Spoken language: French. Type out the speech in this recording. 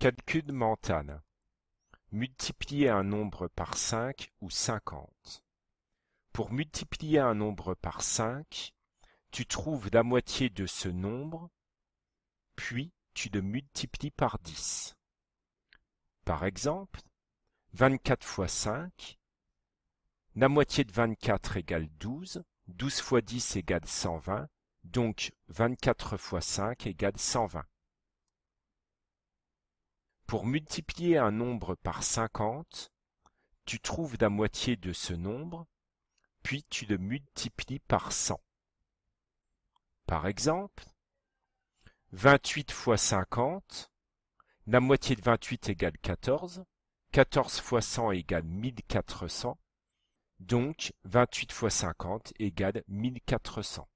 Calcul mental Multiplier un nombre par 5 ou 50. Pour multiplier un nombre par 5, tu trouves la moitié de ce nombre, puis tu le multiplies par 10. Par exemple, 24 fois 5, la moitié de 24 égale 12, 12 fois 10 égale 120, donc 24 fois 5 égale 120. Pour multiplier un nombre par 50, tu trouves la moitié de ce nombre, puis tu le multiplies par 100. Par exemple, 28 fois 50, la moitié de 28 égale 14, 14 fois 100 égale 1400, donc 28 fois 50 égale 1400.